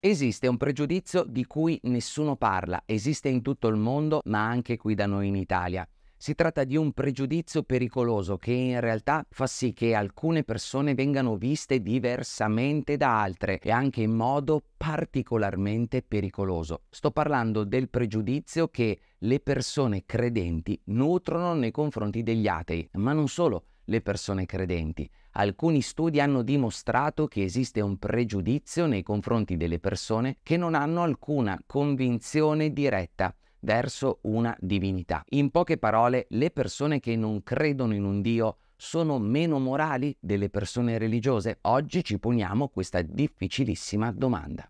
Esiste un pregiudizio di cui nessuno parla, esiste in tutto il mondo ma anche qui da noi in Italia. Si tratta di un pregiudizio pericoloso che in realtà fa sì che alcune persone vengano viste diversamente da altre e anche in modo particolarmente pericoloso. Sto parlando del pregiudizio che le persone credenti nutrono nei confronti degli atei, ma non solo le persone credenti. Alcuni studi hanno dimostrato che esiste un pregiudizio nei confronti delle persone che non hanno alcuna convinzione diretta verso una divinità. In poche parole, le persone che non credono in un Dio sono meno morali delle persone religiose? Oggi ci poniamo questa difficilissima domanda.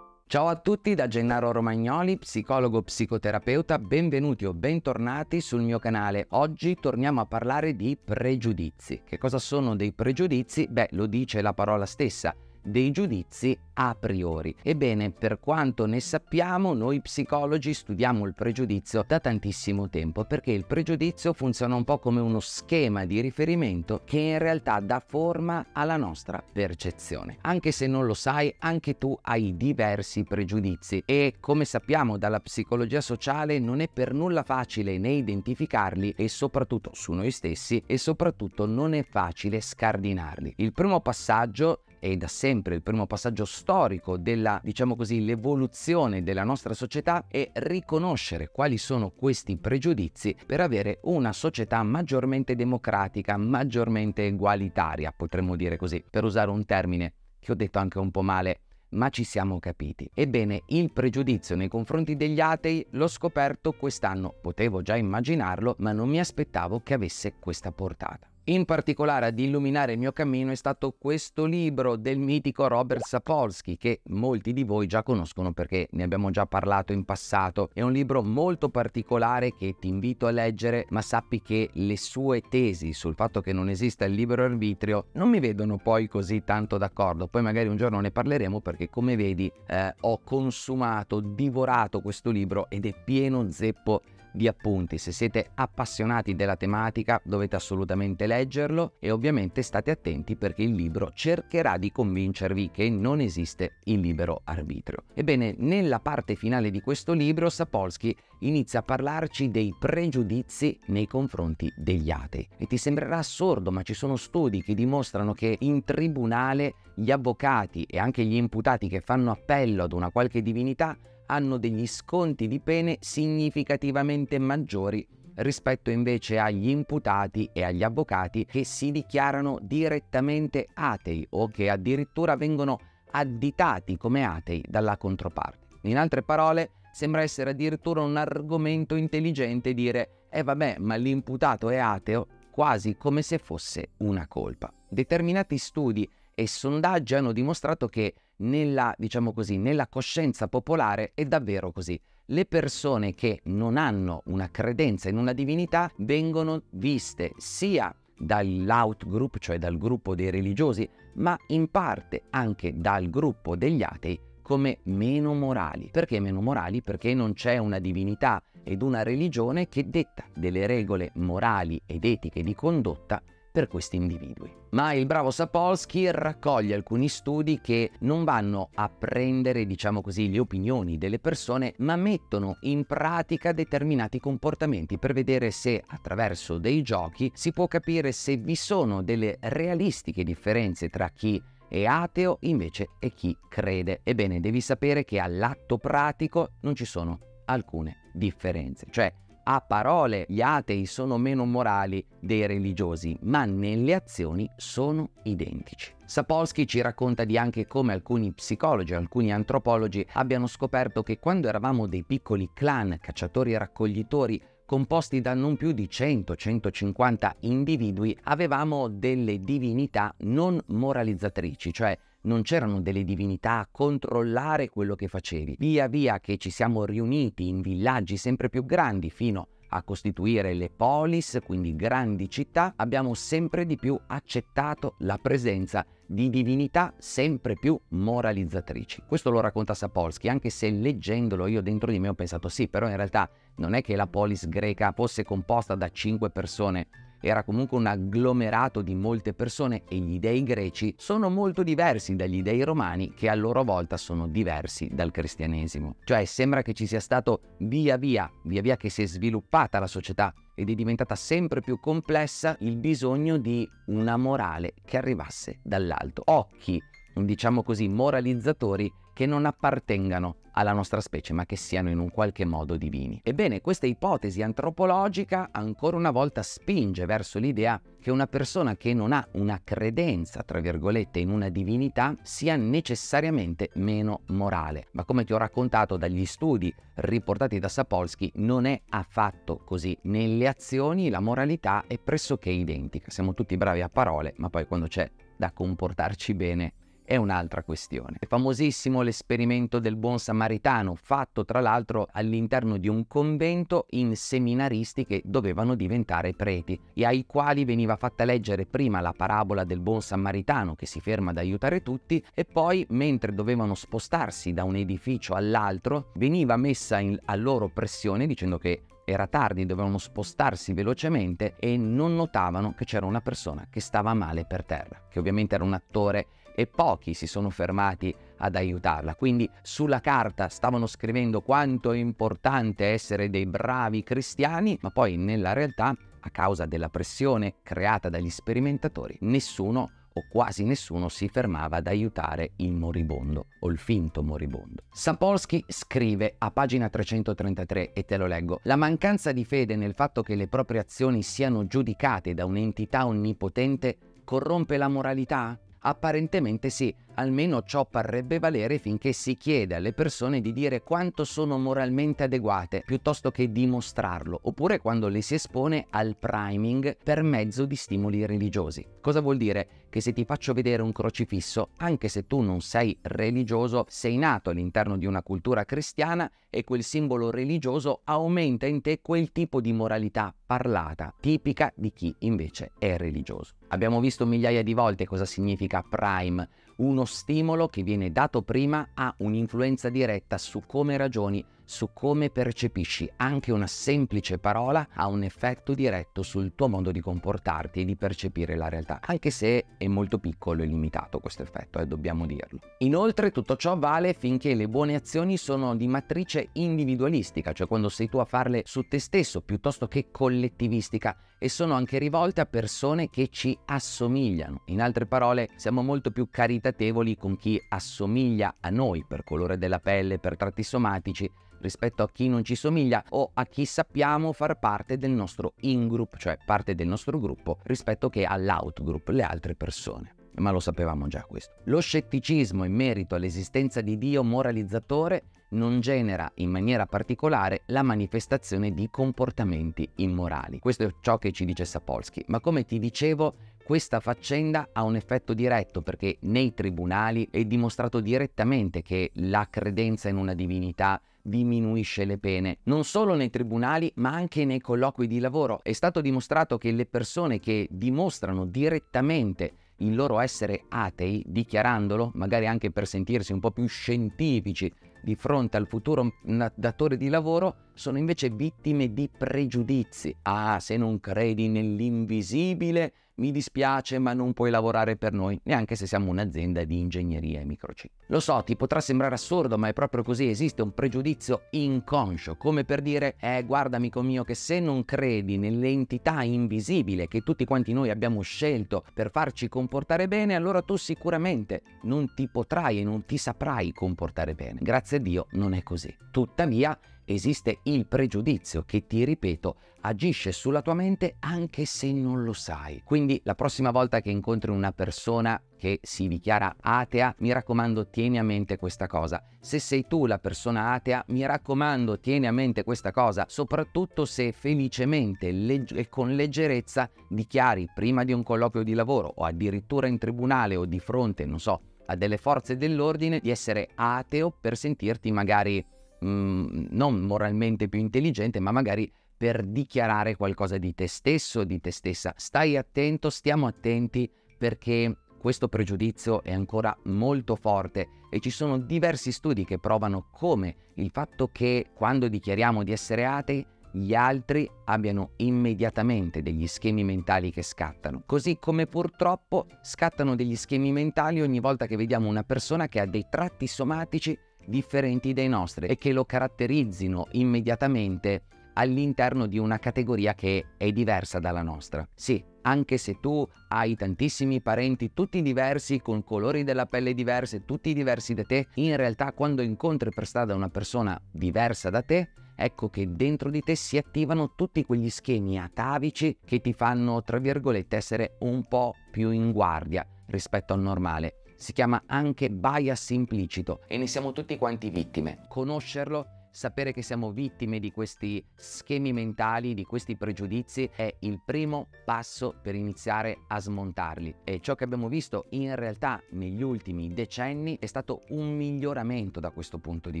Ciao a tutti da Gennaro Romagnoli, psicologo psicoterapeuta, benvenuti o bentornati sul mio canale. Oggi torniamo a parlare di pregiudizi. Che cosa sono dei pregiudizi? Beh, lo dice la parola stessa dei giudizi a priori. Ebbene, per quanto ne sappiamo, noi psicologi studiamo il pregiudizio da tantissimo tempo, perché il pregiudizio funziona un po' come uno schema di riferimento che in realtà dà forma alla nostra percezione. Anche se non lo sai, anche tu hai diversi pregiudizi e come sappiamo dalla psicologia sociale non è per nulla facile né identificarli e soprattutto su noi stessi e soprattutto non è facile scardinarli. Il primo passaggio è da sempre il primo passaggio storico della, diciamo così, l'evoluzione della nostra società è riconoscere quali sono questi pregiudizi per avere una società maggiormente democratica, maggiormente egualitaria, potremmo dire così, per usare un termine che ho detto anche un po' male ma ci siamo capiti. Ebbene, il pregiudizio nei confronti degli atei l'ho scoperto quest'anno, potevo già immaginarlo, ma non mi aspettavo che avesse questa portata. In particolare ad illuminare il mio cammino è stato questo libro del mitico Robert Sapolsky, che molti di voi già conoscono perché ne abbiamo già parlato in passato. È un libro molto particolare che ti invito a leggere, ma sappi che le sue tesi sul fatto che non esista il libero arbitrio non mi vedono poi così tanto d'accordo. Poi magari un giorno ne parleremo perché come vedi eh, ho consumato, divorato questo libro ed è pieno zeppo di appunti. Se siete appassionati della tematica dovete assolutamente leggerlo e ovviamente state attenti perché il libro cercherà di convincervi che non esiste il libero arbitrio. Ebbene, nella parte finale di questo libro Sapolsky inizia a parlarci dei pregiudizi nei confronti degli atei. E ti sembrerà assurdo, ma ci sono studi che dimostrano che in tribunale gli avvocati e anche gli imputati che fanno appello ad una qualche divinità hanno degli sconti di pene significativamente maggiori rispetto invece agli imputati e agli avvocati che si dichiarano direttamente atei o che addirittura vengono additati come atei dalla controparte. In altre parole, sembra essere addirittura un argomento intelligente dire «eh vabbè, ma l'imputato è ateo», quasi come se fosse una colpa. Determinati studi e sondaggi hanno dimostrato che nella, diciamo così, nella coscienza popolare è davvero così. Le persone che non hanno una credenza in una divinità vengono viste sia dall'out group, cioè dal gruppo dei religiosi, ma in parte anche dal gruppo degli atei come meno morali. Perché meno morali? Perché non c'è una divinità ed una religione che detta delle regole morali ed etiche di condotta per questi individui. Ma il bravo Sapolsky raccoglie alcuni studi che non vanno a prendere, diciamo così, le opinioni delle persone, ma mettono in pratica determinati comportamenti per vedere se attraverso dei giochi si può capire se vi sono delle realistiche differenze tra chi è ateo invece e chi crede. Ebbene, devi sapere che all'atto pratico non ci sono alcune differenze, cioè a parole gli atei sono meno morali dei religiosi, ma nelle azioni sono identici. Sapolsky ci racconta di anche come alcuni psicologi, alcuni antropologi abbiano scoperto che quando eravamo dei piccoli clan cacciatori e raccoglitori composti da non più di 100-150 individui, avevamo delle divinità non moralizzatrici, cioè non c'erano delle divinità a controllare quello che facevi. Via via che ci siamo riuniti in villaggi sempre più grandi fino a costituire le polis, quindi grandi città, abbiamo sempre di più accettato la presenza di divinità sempre più moralizzatrici. Questo lo racconta Sapolsky, anche se leggendolo io dentro di me ho pensato sì, però in realtà non è che la polis greca fosse composta da cinque persone era comunque un agglomerato di molte persone e gli dei greci sono molto diversi dagli dei romani che a loro volta sono diversi dal cristianesimo. Cioè sembra che ci sia stato via via, via via che si è sviluppata la società ed è diventata sempre più complessa il bisogno di una morale che arrivasse dall'alto. Occhi diciamo così, moralizzatori che non appartengano alla nostra specie, ma che siano in un qualche modo divini. Ebbene, questa ipotesi antropologica ancora una volta spinge verso l'idea che una persona che non ha una credenza, tra virgolette, in una divinità sia necessariamente meno morale. Ma come ti ho raccontato dagli studi riportati da Sapolsky, non è affatto così. Nelle azioni la moralità è pressoché identica. Siamo tutti bravi a parole, ma poi quando c'è da comportarci bene è un'altra questione. È famosissimo l'esperimento del buon samaritano, fatto tra l'altro all'interno di un convento in seminaristi che dovevano diventare preti e ai quali veniva fatta leggere prima la parabola del buon samaritano che si ferma ad aiutare tutti e poi mentre dovevano spostarsi da un edificio all'altro veniva messa in, a loro pressione dicendo che era tardi, dovevano spostarsi velocemente e non notavano che c'era una persona che stava male per terra, che ovviamente era un attore e pochi si sono fermati ad aiutarla. Quindi sulla carta stavano scrivendo quanto è importante essere dei bravi cristiani, ma poi nella realtà, a causa della pressione creata dagli sperimentatori, nessuno o quasi nessuno si fermava ad aiutare il moribondo o il finto moribondo. Sapolsky scrive a pagina 333 e te lo leggo: La mancanza di fede nel fatto che le proprie azioni siano giudicate da un'entità onnipotente corrompe la moralità? Apparentemente sì, almeno ciò parrebbe valere finché si chiede alle persone di dire quanto sono moralmente adeguate piuttosto che dimostrarlo, oppure quando le si espone al priming per mezzo di stimoli religiosi. Cosa vuol dire? Che se ti faccio vedere un crocifisso, anche se tu non sei religioso, sei nato all'interno di una cultura cristiana e quel simbolo religioso aumenta in te quel tipo di moralità parlata, tipica di chi invece è religioso. Abbiamo visto migliaia di volte cosa significa prime, uno stimolo che viene dato prima ha un'influenza diretta su come ragioni su come percepisci anche una semplice parola ha un effetto diretto sul tuo modo di comportarti e di percepire la realtà, anche se è molto piccolo e limitato questo effetto, eh, dobbiamo dirlo. Inoltre tutto ciò vale finché le buone azioni sono di matrice individualistica, cioè quando sei tu a farle su te stesso piuttosto che collettivistica e sono anche rivolte a persone che ci assomigliano. In altre parole, siamo molto più caritatevoli con chi assomiglia a noi per colore della pelle, per tratti somatici, rispetto a chi non ci somiglia o a chi sappiamo far parte del nostro in-group, cioè parte del nostro gruppo, rispetto che all'out-group, le altre persone ma lo sapevamo già questo. Lo scetticismo in merito all'esistenza di Dio moralizzatore non genera in maniera particolare la manifestazione di comportamenti immorali. Questo è ciò che ci dice Sapolsky, ma come ti dicevo questa faccenda ha un effetto diretto perché nei tribunali è dimostrato direttamente che la credenza in una divinità diminuisce le pene, non solo nei tribunali ma anche nei colloqui di lavoro. È stato dimostrato che le persone che dimostrano direttamente il loro essere atei, dichiarandolo, magari anche per sentirsi un po' più scientifici di fronte al futuro datore di lavoro sono invece vittime di pregiudizi. Ah, se non credi nell'invisibile, mi dispiace ma non puoi lavorare per noi, neanche se siamo un'azienda di ingegneria e microchip. Lo so, ti potrà sembrare assurdo, ma è proprio così, esiste un pregiudizio inconscio, come per dire, eh guarda amico mio che se non credi nell'entità invisibile che tutti quanti noi abbiamo scelto per farci comportare bene, allora tu sicuramente non ti potrai e non ti saprai comportare bene. Grazie grazie a Dio non è così. Tuttavia esiste il pregiudizio che, ti ripeto, agisce sulla tua mente anche se non lo sai. Quindi la prossima volta che incontri una persona che si dichiara atea, mi raccomando tieni a mente questa cosa. Se sei tu la persona atea, mi raccomando tieni a mente questa cosa, soprattutto se felicemente e con leggerezza dichiari prima di un colloquio di lavoro o addirittura in tribunale o di fronte, non so, a delle forze dell'ordine di essere ateo per sentirti magari mh, mm, non moralmente più intelligente, ma magari per dichiarare qualcosa di te stesso, di te stessa. Stai attento, stiamo attenti perché questo pregiudizio è ancora molto forte e ci sono diversi studi che provano come il fatto che quando dichiariamo di essere atei gli altri abbiano immediatamente degli schemi mentali che scattano, così come purtroppo scattano degli schemi mentali ogni volta che vediamo una persona che ha dei tratti somatici differenti dai nostri e che lo caratterizzino immediatamente all'interno di una categoria che è diversa dalla nostra. Sì, anche se tu hai tantissimi parenti, tutti diversi, con colori della pelle diverse, tutti diversi da te, in realtà quando incontri per strada una persona diversa da te, ecco che dentro di te si attivano tutti quegli schemi atavici che ti fanno, tra virgolette, essere un po' più in guardia rispetto al normale. Si chiama anche bias implicito e ne siamo tutti quanti vittime. Conoscerlo Sapere che siamo vittime di questi schemi mentali, di questi pregiudizi, è il primo passo per iniziare a smontarli. E ciò che abbiamo visto in realtà negli ultimi decenni è stato un miglioramento da questo punto di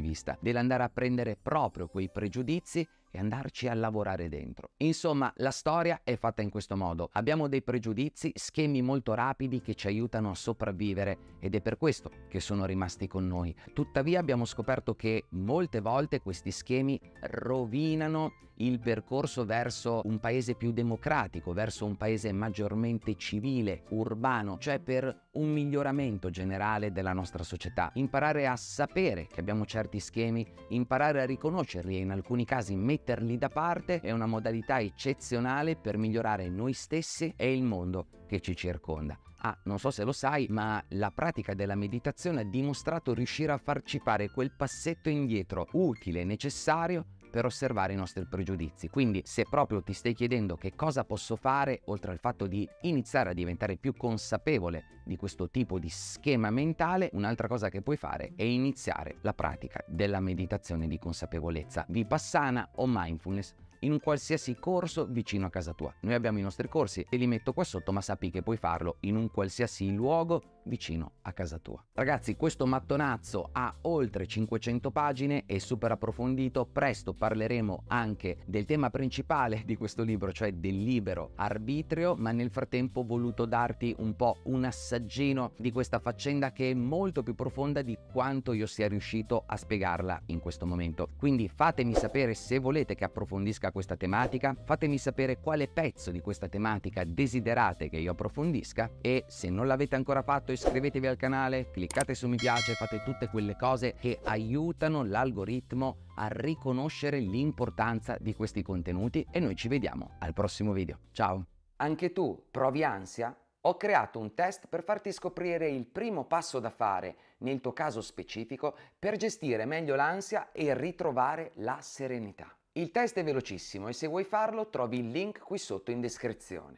vista, dell'andare a prendere proprio quei pregiudizi e andarci a lavorare dentro. Insomma, la storia è fatta in questo modo. Abbiamo dei pregiudizi, schemi molto rapidi che ci aiutano a sopravvivere ed è per questo che sono rimasti con noi. Tuttavia abbiamo scoperto che molte volte questi schemi rovinano il percorso verso un paese più democratico, verso un paese maggiormente civile, urbano, cioè per un miglioramento generale della nostra società. Imparare a sapere che abbiamo certi schemi, imparare a riconoscerli e in alcuni casi metterli da parte è una modalità eccezionale per migliorare noi stessi e il mondo che ci circonda. Ah, non so se lo sai, ma la pratica della meditazione ha dimostrato riuscire a farci fare quel passetto indietro utile e necessario per osservare i nostri pregiudizi. Quindi se proprio ti stai chiedendo che cosa posso fare, oltre al fatto di iniziare a diventare più consapevole di questo tipo di schema mentale, un'altra cosa che puoi fare è iniziare la pratica della meditazione di consapevolezza, vipassana o mindfulness in un qualsiasi corso vicino a casa tua. Noi abbiamo i nostri corsi, te li metto qua sotto, ma sappi che puoi farlo in un qualsiasi luogo vicino a casa tua. Ragazzi, questo mattonazzo ha oltre 500 pagine e super approfondito, presto parleremo anche del tema principale di questo libro, cioè del libero arbitrio, ma nel frattempo ho voluto darti un po' un assaggino di questa faccenda che è molto più profonda di quanto io sia riuscito a spiegarla in questo momento. Quindi fatemi sapere se volete che approfondisca questa tematica, fatemi sapere quale pezzo di questa tematica desiderate che io approfondisca e se non l'avete ancora fatto e iscrivetevi al canale, cliccate su mi piace, fate tutte quelle cose che aiutano l'algoritmo a riconoscere l'importanza di questi contenuti e noi ci vediamo al prossimo video. Ciao! Anche tu provi ansia? Ho creato un test per farti scoprire il primo passo da fare, nel tuo caso specifico, per gestire meglio l'ansia e ritrovare la serenità. Il test è velocissimo e se vuoi farlo trovi il link qui sotto in descrizione.